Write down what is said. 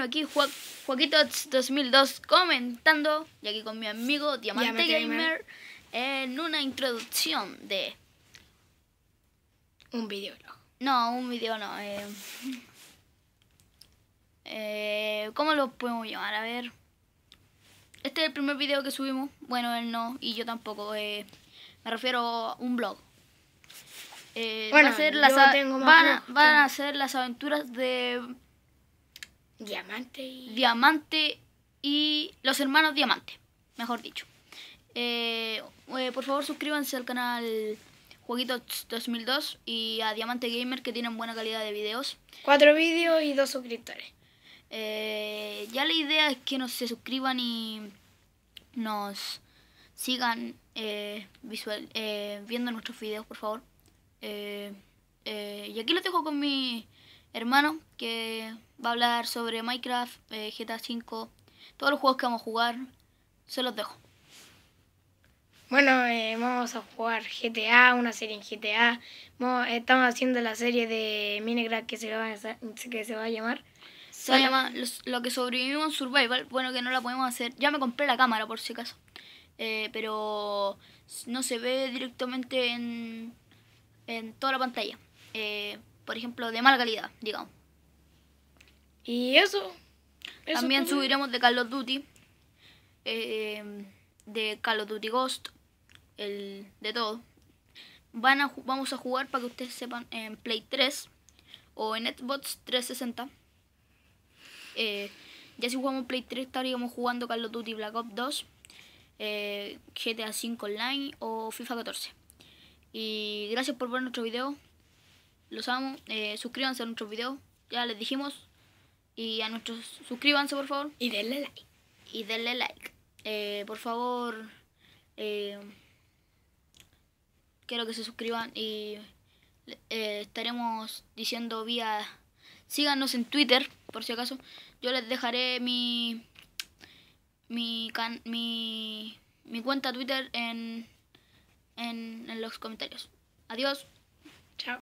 aquí Joaquitos 2002 comentando, y aquí con mi amigo Diamante Gamer, en una introducción de... Un video, no. un video no. Eh, eh, ¿Cómo lo podemos llamar? A ver. Este es el primer video que subimos. Bueno, él no, y yo tampoco. Eh, me refiero a un blog. a las, van, van a hacer las aventuras de Diamante y... Diamante y los hermanos Diamante, mejor dicho. Eh, eh, por favor suscríbanse al canal Jueguitos 2002 y a Diamante Gamer que tienen buena calidad de videos. Cuatro vídeos y dos suscriptores. Eh, ya la idea es que nos se suscriban y nos sigan viendo nuestros videos, por favor. y aquí lo dejo con mi hermano que va a hablar sobre Minecraft, eh, GTA 5, todos los juegos que vamos a jugar. Se los dejo. Bueno, eh, vamos a jugar GTA, una serie en GTA. estamos haciendo la serie de Minecraft que se va a, se va a llamar. Se va lo que sobrevivimos en Survival. Bueno, que no la podemos hacer. Ya me compré la cámara por si acaso. Eh, pero no se ve directamente en, en toda la pantalla por ejemplo, de mala calidad, digamos. Y eso. también, subiremos de Call of Duty, eh, de Call of Duty Ghost, el de todo. Van a, vamos a jugar para que ustedes sepan en Play 3 o en Xbox 360. Eh, ya si jugamos Play 3 estaríamos jugando Call of Duty Black Ops 2, GTA 5 Online o FIFA 14. Y gracias por ver nuestro video los amo. Eh, suscríbanse a nuestro videos, ya les dijimos. Y a nuestros, suscríbanse por favor. Y denle like. Y denle like. Eh, por favor, eh, quiero que se suscriban y estaremos diciendo vía... Síganos en Twitter, por si acaso. Yo les dejaré mi... Mi, mi, cuenta Twitter en, en los comentarios. Adiós. Chao.